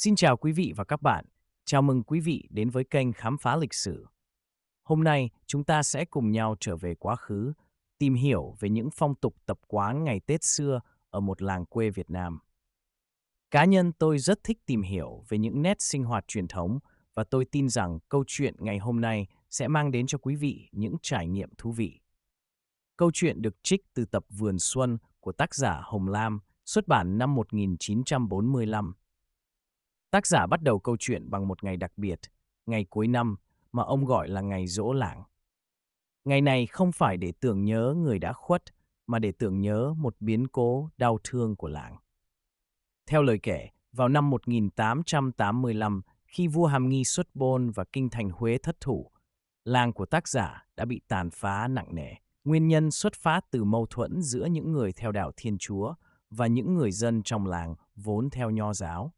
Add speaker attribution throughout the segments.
Speaker 1: Xin chào quý vị và các bạn. Chào mừng quý vị đến với kênh Khám phá lịch sử. Hôm nay, chúng ta sẽ cùng nhau trở về quá khứ, tìm hiểu về những phong tục tập quán ngày Tết xưa ở một làng quê Việt Nam. Cá nhân tôi rất thích tìm hiểu về những nét sinh hoạt truyền thống và tôi tin rằng câu chuyện ngày hôm nay sẽ mang đến cho quý vị những trải nghiệm thú vị. Câu chuyện được trích từ tập Vườn Xuân của tác giả Hồng Lam, xuất bản năm 1945. Tác giả bắt đầu câu chuyện bằng một ngày đặc biệt, ngày cuối năm mà ông gọi là ngày dỗ lảng. Ngày này không phải để tưởng nhớ người đã khuất, mà để tưởng nhớ một biến cố đau thương của làng. Theo lời kể, vào năm 1885, khi vua Hàm Nghi xuất bôn và kinh thành Huế thất thủ, làng của tác giả đã bị tàn phá nặng nề. Nguyên nhân xuất phát từ mâu thuẫn giữa những người theo đạo Thiên Chúa và những người dân trong làng vốn theo nho giáo.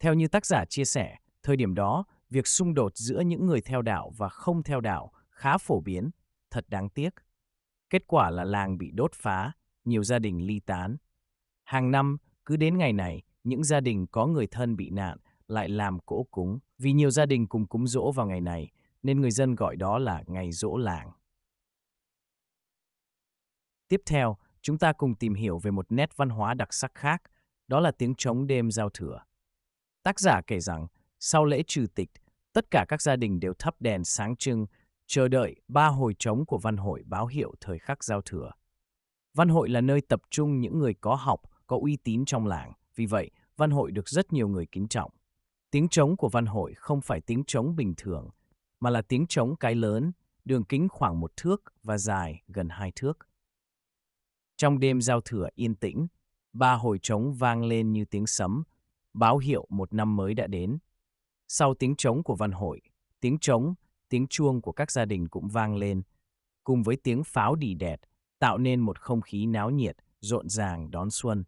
Speaker 1: Theo như tác giả chia sẻ, thời điểm đó, việc xung đột giữa những người theo đạo và không theo đạo khá phổ biến, thật đáng tiếc. Kết quả là làng bị đốt phá, nhiều gia đình ly tán. Hàng năm, cứ đến ngày này, những gia đình có người thân bị nạn lại làm cỗ cúng. Vì nhiều gia đình cùng cúng dỗ vào ngày này, nên người dân gọi đó là ngày dỗ làng. Tiếp theo, chúng ta cùng tìm hiểu về một nét văn hóa đặc sắc khác, đó là tiếng trống đêm giao thừa. Tác giả kể rằng, sau lễ trừ tịch, tất cả các gia đình đều thắp đèn sáng trưng, chờ đợi ba hồi trống của văn hội báo hiệu thời khắc giao thừa. Văn hội là nơi tập trung những người có học, có uy tín trong làng, vì vậy văn hội được rất nhiều người kính trọng. Tiếng trống của văn hội không phải tiếng trống bình thường, mà là tiếng trống cái lớn, đường kính khoảng một thước và dài gần hai thước. Trong đêm giao thừa yên tĩnh, ba hồi trống vang lên như tiếng sấm, báo hiệu một năm mới đã đến. Sau tiếng trống của văn hội, tiếng trống, tiếng chuông của các gia đình cũng vang lên, cùng với tiếng pháo đỉ đẹt, tạo nên một không khí náo nhiệt, rộn ràng đón xuân.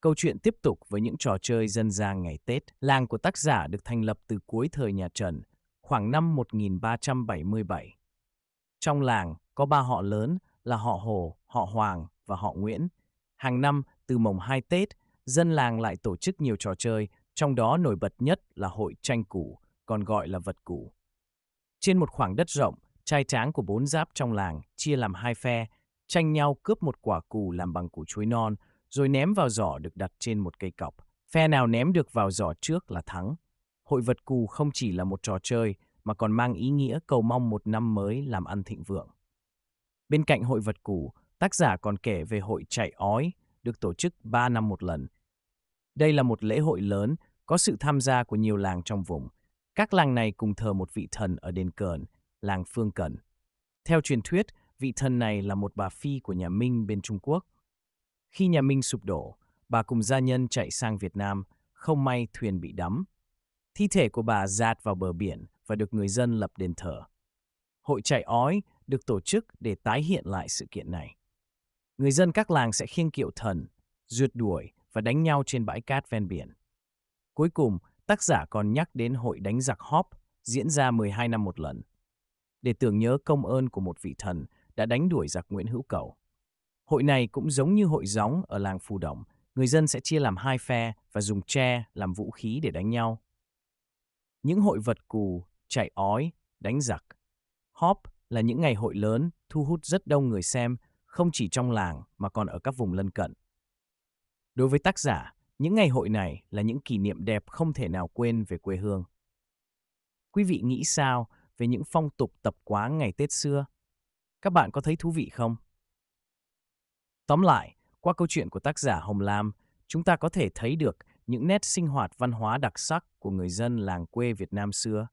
Speaker 1: Câu chuyện tiếp tục với những trò chơi dân gian ngày Tết. Làng của tác giả được thành lập từ cuối thời nhà Trần, khoảng năm 1377. Trong làng có ba họ lớn là họ Hồ, họ Hoàng và họ Nguyễn. Hàng năm, từ mồng 2 Tết dân làng lại tổ chức nhiều trò chơi, trong đó nổi bật nhất là hội tranh củ, còn gọi là vật củ. Trên một khoảng đất rộng, trai tráng của bốn giáp trong làng chia làm hai phe, tranh nhau cướp một quả củ làm bằng củ chuối non, rồi ném vào giỏ được đặt trên một cây cọc. Phe nào ném được vào giỏ trước là thắng. Hội vật cù không chỉ là một trò chơi, mà còn mang ý nghĩa cầu mong một năm mới làm ăn thịnh vượng. Bên cạnh hội vật cù, tác giả còn kể về hội chạy ói, được tổ chức 3 năm một lần, đây là một lễ hội lớn, có sự tham gia của nhiều làng trong vùng. Các làng này cùng thờ một vị thần ở đền Cờn, làng Phương Cẩn. Theo truyền thuyết, vị thần này là một bà phi của nhà Minh bên Trung Quốc. Khi nhà Minh sụp đổ, bà cùng gia nhân chạy sang Việt Nam, không may thuyền bị đắm. Thi thể của bà dạt vào bờ biển và được người dân lập đền thờ. Hội chạy ói được tổ chức để tái hiện lại sự kiện này. Người dân các làng sẽ khiêng kiệu thần, rượt đuổi và đánh nhau trên bãi cát ven biển. Cuối cùng, tác giả còn nhắc đến hội đánh giặc Hop diễn ra 12 năm một lần, để tưởng nhớ công ơn của một vị thần đã đánh đuổi giặc Nguyễn Hữu Cầu. Hội này cũng giống như hội gióng ở làng Phù Đồng, người dân sẽ chia làm hai phe và dùng tre làm vũ khí để đánh nhau. Những hội vật cù, chạy ói, đánh giặc. Hop là những ngày hội lớn thu hút rất đông người xem, không chỉ trong làng mà còn ở các vùng lân cận. Đối với tác giả, những ngày hội này là những kỷ niệm đẹp không thể nào quên về quê hương. Quý vị nghĩ sao về những phong tục tập quán ngày Tết xưa? Các bạn có thấy thú vị không? Tóm lại, qua câu chuyện của tác giả Hồng Lam, chúng ta có thể thấy được những nét sinh hoạt văn hóa đặc sắc của người dân làng quê Việt Nam xưa.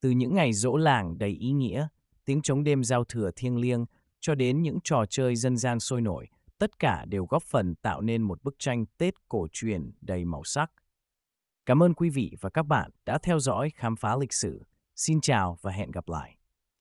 Speaker 1: Từ những ngày dỗ làng đầy ý nghĩa, tiếng trống đêm giao thừa thiêng liêng cho đến những trò chơi dân gian sôi nổi tất cả đều góp phần tạo nên một bức tranh Tết cổ truyền đầy màu sắc. Cảm ơn quý vị và các bạn đã theo dõi khám phá lịch sử. Xin chào và hẹn gặp lại.